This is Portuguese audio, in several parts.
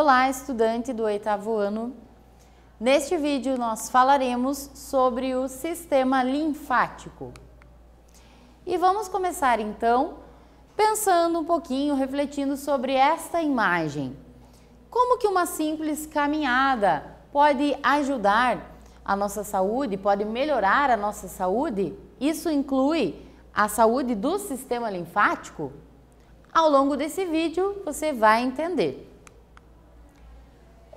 Olá, estudante do oitavo ano. Neste vídeo nós falaremos sobre o sistema linfático. E vamos começar então pensando um pouquinho, refletindo sobre esta imagem. Como que uma simples caminhada pode ajudar a nossa saúde, pode melhorar a nossa saúde? Isso inclui a saúde do sistema linfático? Ao longo desse vídeo você vai entender.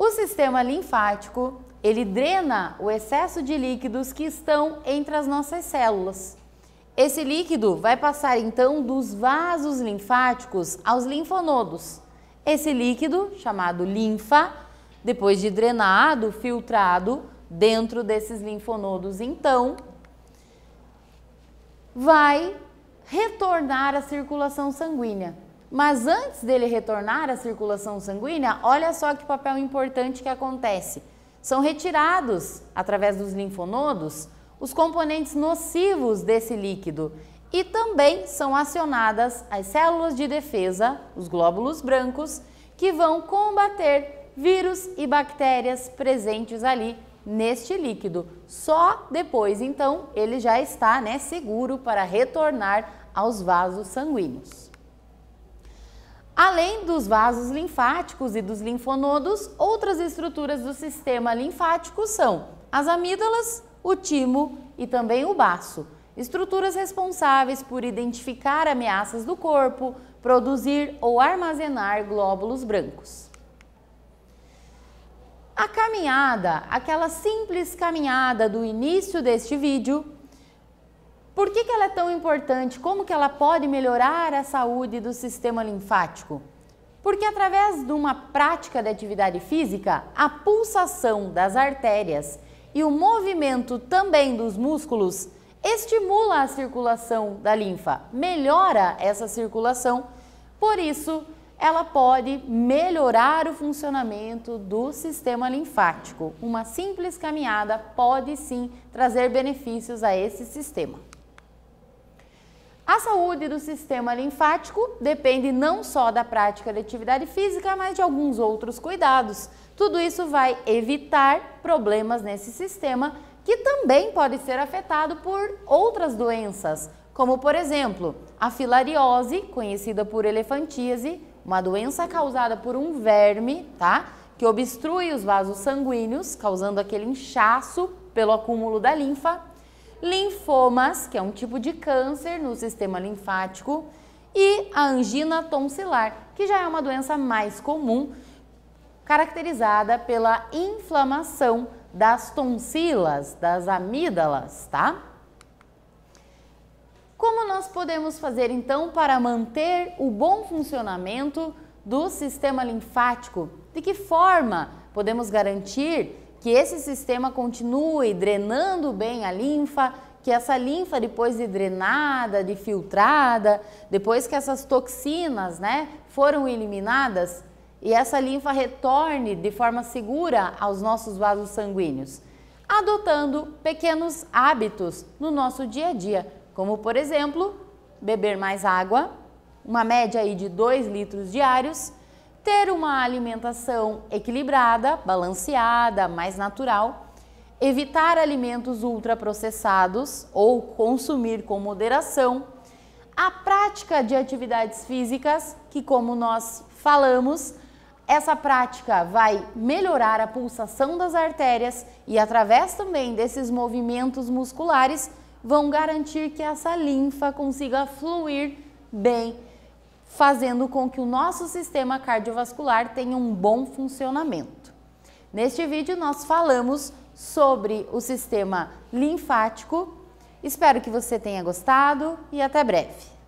O sistema linfático, ele drena o excesso de líquidos que estão entre as nossas células. Esse líquido vai passar então dos vasos linfáticos aos linfonodos. Esse líquido, chamado linfa, depois de drenado, filtrado dentro desses linfonodos, então, vai retornar à circulação sanguínea. Mas antes dele retornar à circulação sanguínea, olha só que papel importante que acontece. São retirados, através dos linfonodos, os componentes nocivos desse líquido e também são acionadas as células de defesa, os glóbulos brancos, que vão combater vírus e bactérias presentes ali neste líquido. Só depois, então, ele já está né, seguro para retornar aos vasos sanguíneos. Além dos vasos linfáticos e dos linfonodos, outras estruturas do sistema linfático são as amígdalas, o timo e também o baço. Estruturas responsáveis por identificar ameaças do corpo, produzir ou armazenar glóbulos brancos. A caminhada, aquela simples caminhada do início deste vídeo, por que, que ela é tão importante? Como que ela pode melhorar a saúde do sistema linfático? Porque através de uma prática de atividade física, a pulsação das artérias e o movimento também dos músculos estimula a circulação da linfa, melhora essa circulação, por isso ela pode melhorar o funcionamento do sistema linfático. Uma simples caminhada pode sim trazer benefícios a esse sistema. A saúde do sistema linfático depende não só da prática de atividade física, mas de alguns outros cuidados. Tudo isso vai evitar problemas nesse sistema que também pode ser afetado por outras doenças, como por exemplo, a filariose, conhecida por elefantíase, uma doença causada por um verme, tá? Que obstrui os vasos sanguíneos, causando aquele inchaço pelo acúmulo da linfa linfomas, que é um tipo de câncer no sistema linfático, e a angina tonsilar, que já é uma doença mais comum, caracterizada pela inflamação das tonsilas, das amígdalas, tá? Como nós podemos fazer então para manter o bom funcionamento do sistema linfático? De que forma podemos garantir que esse sistema continue drenando bem a linfa, que essa linfa depois de drenada, de filtrada, depois que essas toxinas, né, foram eliminadas, e essa linfa retorne de forma segura aos nossos vasos sanguíneos, adotando pequenos hábitos no nosso dia a dia, como por exemplo, beber mais água, uma média aí de 2 litros diários, ter uma alimentação equilibrada, balanceada, mais natural, evitar alimentos ultraprocessados ou consumir com moderação, a prática de atividades físicas, que como nós falamos, essa prática vai melhorar a pulsação das artérias e através também desses movimentos musculares vão garantir que essa linfa consiga fluir bem fazendo com que o nosso sistema cardiovascular tenha um bom funcionamento. Neste vídeo nós falamos sobre o sistema linfático. Espero que você tenha gostado e até breve.